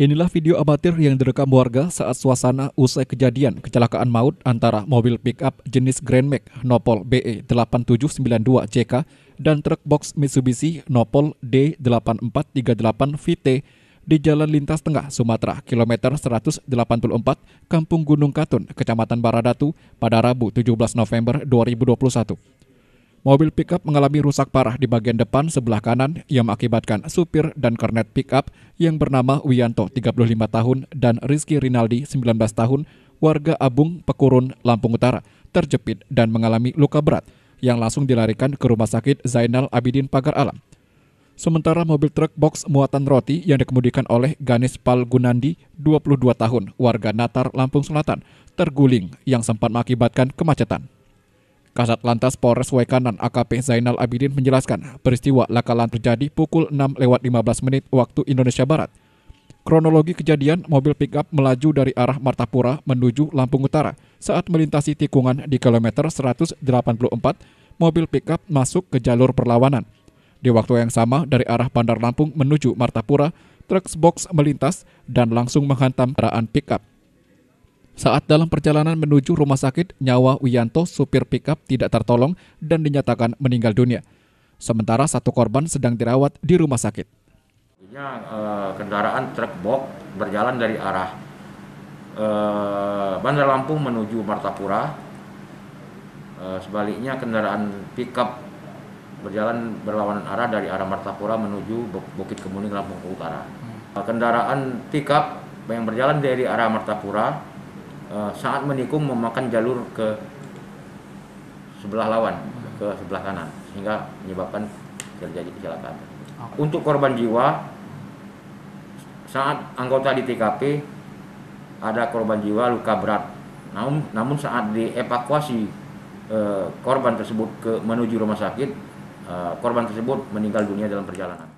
Inilah video amatir yang direkam warga saat suasana usai kejadian kecelakaan maut antara mobil pickup jenis Grand Max Nopol BE 8792 JK dan truk box Mitsubishi Nopol D8438 VT di Jalan Lintas Tengah, Sumatera, kilometer 184, Kampung Gunung Katun, Kecamatan Baradatu, pada Rabu 17 November 2021. Mobil pickup mengalami rusak parah di bagian depan sebelah kanan yang mengakibatkan supir dan kernet pickup yang bernama Wianto, 35 tahun dan Rizky Rinaldi 19 tahun warga Abung, Pekurun, Lampung Utara terjepit dan mengalami luka berat yang langsung dilarikan ke rumah sakit Zainal Abidin Pagar Alam. Sementara mobil truk box muatan roti yang dikemudikan oleh Ganis Pal Gunandi, 22 tahun, warga Natar, Lampung Selatan, terguling yang sempat mengakibatkan kemacetan. Kasat Lantas Polres Wekanan AKP Zainal Abidin menjelaskan peristiwa lakalan terjadi pukul 6 lewat 15 menit waktu Indonesia Barat. Kronologi kejadian, mobil pickup melaju dari arah Martapura menuju Lampung Utara. Saat melintasi tikungan di kilometer 184, mobil pickup masuk ke jalur perlawanan. Di waktu yang sama, dari arah Bandar Lampung menuju Martapura, truk box melintas dan langsung menghantam kendaraan pickup. Saat dalam perjalanan menuju rumah sakit, nyawa Wiyanto, supir pickup, tidak tertolong dan dinyatakan meninggal dunia. Sementara satu korban sedang dirawat di rumah sakit. Eh, kendaraan truk box berjalan dari arah eh, Bandar Lampung menuju Martapura. Eh, sebaliknya kendaraan pickup berjalan berlawanan arah dari arah Martapura menuju Bukit Kemuning Lampung Utara. Hmm. Kendaraan pickup yang berjalan dari arah Martapura Eh, saat menikung memakan jalur ke sebelah lawan ke sebelah kanan sehingga menyebabkan terjadi kecelakaan. Okay. Untuk korban jiwa saat anggota di TKP ada korban jiwa luka berat. Namun namun saat dievakuasi eh, korban tersebut ke menuju rumah sakit eh, korban tersebut meninggal dunia dalam perjalanan.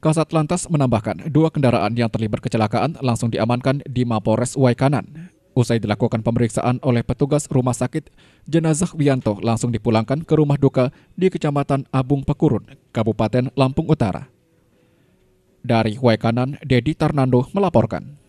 Kasat Lantas menambahkan, dua kendaraan yang terlibat kecelakaan langsung diamankan di Mapores Waikanan. Usai dilakukan pemeriksaan oleh petugas rumah sakit, jenazah Wianto langsung dipulangkan ke rumah duka di Kecamatan Abung Pekurun, Kabupaten Lampung Utara. Dari Huay Kanan, Dedi Tarnando melaporkan.